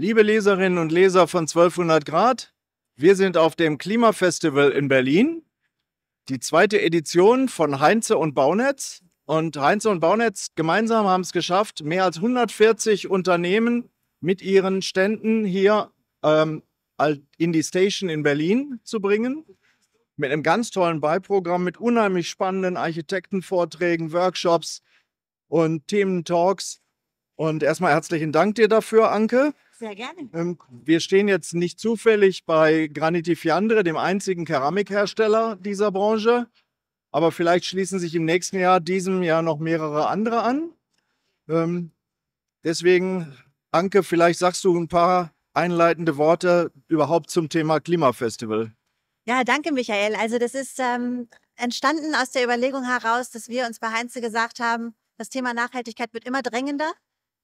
Liebe Leserinnen und Leser von 1200 Grad, wir sind auf dem Klimafestival in Berlin. Die zweite Edition von Heinze und Baunetz. Und Heinze und Baunetz gemeinsam haben es geschafft, mehr als 140 Unternehmen mit ihren Ständen hier ähm, in die Station in Berlin zu bringen. Mit einem ganz tollen Beiprogramm, mit unheimlich spannenden Architektenvorträgen, Workshops und Thementalks. Und erstmal herzlichen Dank dir dafür, Anke. Sehr gerne. Ähm, wir stehen jetzt nicht zufällig bei Graniti Fiandre, dem einzigen Keramikhersteller dieser Branche. Aber vielleicht schließen sich im nächsten Jahr, diesem Jahr noch mehrere andere an. Ähm, deswegen, Anke, vielleicht sagst du ein paar einleitende Worte überhaupt zum Thema Klimafestival. Ja, danke, Michael. Also das ist ähm, entstanden aus der Überlegung heraus, dass wir uns bei Heinze gesagt haben, das Thema Nachhaltigkeit wird immer drängender.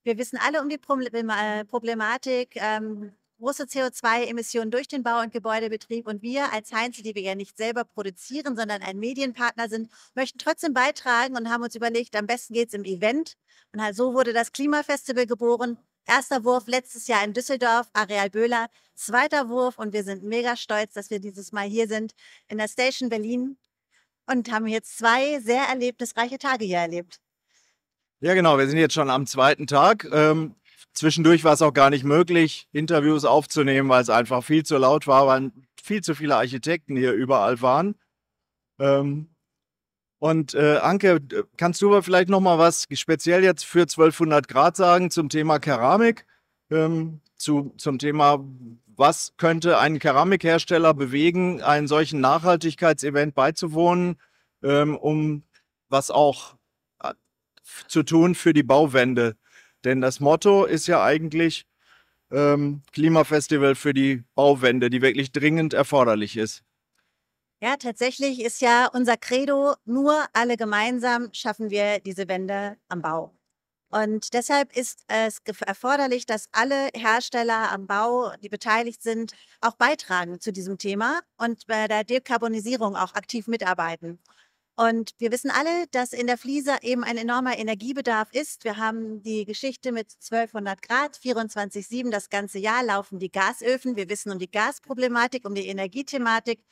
Wir wissen alle um die äh, Problematik. Ähm, große CO2-Emissionen durch den Bau- und Gebäudebetrieb. Und wir als Heinz, die wir ja nicht selber produzieren, sondern ein Medienpartner sind, möchten trotzdem beitragen und haben uns überlegt, am besten geht es im Event. Und halt so wurde das Klimafestival geboren. Erster Wurf letztes Jahr in Düsseldorf, Areal Böhler. Zweiter Wurf und wir sind mega stolz, dass wir dieses Mal hier sind in der Station Berlin und haben jetzt zwei sehr erlebnisreiche Tage hier erlebt. Ja, genau. Wir sind jetzt schon am zweiten Tag. Ähm, zwischendurch war es auch gar nicht möglich, Interviews aufzunehmen, weil es einfach viel zu laut war, weil viel zu viele Architekten hier überall waren. Ähm, und äh, Anke, kannst du aber vielleicht noch mal was speziell jetzt für 1200 Grad sagen zum Thema Keramik, ähm, zu, zum Thema, was könnte einen Keramikhersteller bewegen, einen solchen Nachhaltigkeitsevent beizuwohnen, ähm, um was auch zu tun für die Bauwende. Denn das Motto ist ja eigentlich ähm, Klimafestival für die Bauwende, die wirklich dringend erforderlich ist. Ja, tatsächlich ist ja unser Credo, nur alle gemeinsam schaffen wir diese Wende am Bau. Und deshalb ist es erforderlich, dass alle Hersteller am Bau, die beteiligt sind, auch beitragen zu diesem Thema und bei der Dekarbonisierung auch aktiv mitarbeiten. Und wir wissen alle, dass in der Fliese eben ein enormer Energiebedarf ist. Wir haben die Geschichte mit 1200 Grad, 24,7 das ganze Jahr laufen die Gasöfen. Wir wissen um die Gasproblematik, um die Energiethematik.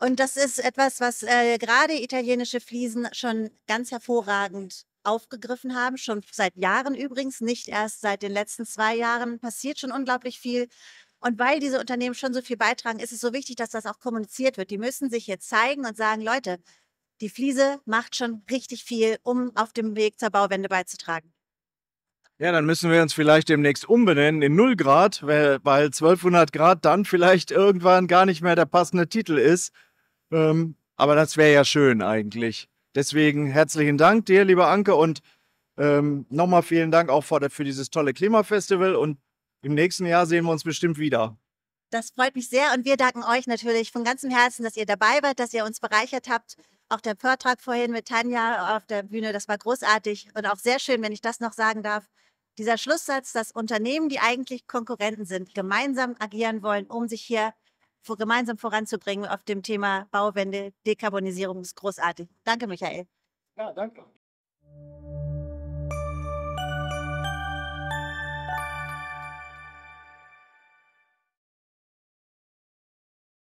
Und das ist etwas, was äh, gerade italienische Fliesen schon ganz hervorragend aufgegriffen haben, schon seit Jahren übrigens, nicht erst seit den letzten zwei Jahren. Passiert schon unglaublich viel. Und weil diese Unternehmen schon so viel beitragen, ist es so wichtig, dass das auch kommuniziert wird. Die müssen sich jetzt zeigen und sagen, Leute, die Fliese macht schon richtig viel, um auf dem Weg zur Bauwende beizutragen. Ja, dann müssen wir uns vielleicht demnächst umbenennen in 0 Grad, weil, 1200 Grad dann vielleicht irgendwann gar nicht mehr der passende Titel ist. Ähm, aber das wäre ja schön eigentlich. Deswegen herzlichen Dank dir, lieber Anke, und ähm, nochmal vielen Dank auch für dieses tolle Klimafestival. Und im nächsten Jahr sehen wir uns bestimmt wieder. Das freut mich sehr und wir danken euch natürlich von ganzem Herzen, dass ihr dabei wart, dass ihr uns bereichert habt auch der Vortrag vorhin mit Tanja auf der Bühne, das war großartig und auch sehr schön, wenn ich das noch sagen darf. Dieser Schlusssatz, dass Unternehmen, die eigentlich Konkurrenten sind, gemeinsam agieren wollen, um sich hier gemeinsam voranzubringen auf dem Thema Bauwende, Dekarbonisierung, ist großartig. Danke, Michael. Ja, danke.